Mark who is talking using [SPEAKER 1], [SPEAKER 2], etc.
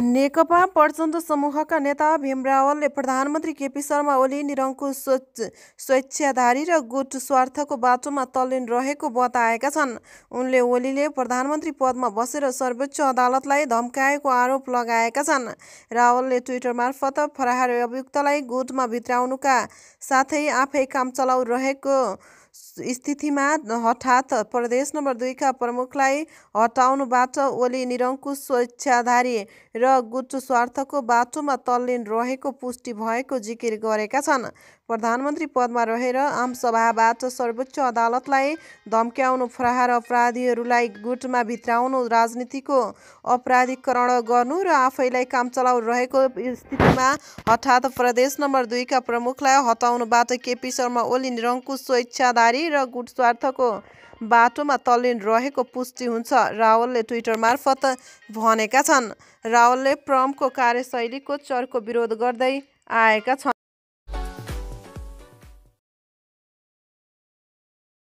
[SPEAKER 1] नेकपा प्रचण्ड समूहका नेता भीम रावलले प्रधानमन्त्री केपी शर्मा ओली निरङ्कुश स्वेच्छाधारी र गुट स्वार्थको बाटोमा तल्लिन रहेको बताएका छन् उनले ओलीले प्रधानमन्त्री पदमा बसेर सर्वोच्च अदालतलाई धम्काएको आरोप लगाएका छन् रावलले ट्विटर मार्फत फराहार अभियुक्तलाई गुटमा भित्राउनुका साथै आफै काम चलाउ रहेको स्थितिमा हठात प्रदेश नम्बर दुईका प्रमुखलाई हटाउनुबाट ओली निरङ्कुश स्वेच्छाधारी र गुट स्वार्थको बाटोमा तल्लीन रहेको पुष्टि भएको जिकिर गरेका छन् प्रधानमन्त्री पदमा रहेर आमसभाबाट सर्वोच्च अदालतलाई धम्क्याउनु फ्रहार अपराधीहरूलाई गुटमा भित्राउनु राजनीतिको अपराधीकरण गर्नु र आफैलाई काम चलाउ रहेको स्थितिमा हठात प्रदेश नम्बर दुईका प्रमुखलाई हटाउनुबाट केपी शर्मा ओली निरङ्कुश स्वेच्छाधारी जिम्मेवारी र गुटस्वार्थको बाटोमा तल्लीन रहेको पुष्टि हुन्छ रावलले ट्विटर मार्फत भनेका छन् रावलले प्रम्पको कार्यशैलीको चर्को विरोध गर्दै आएका छन्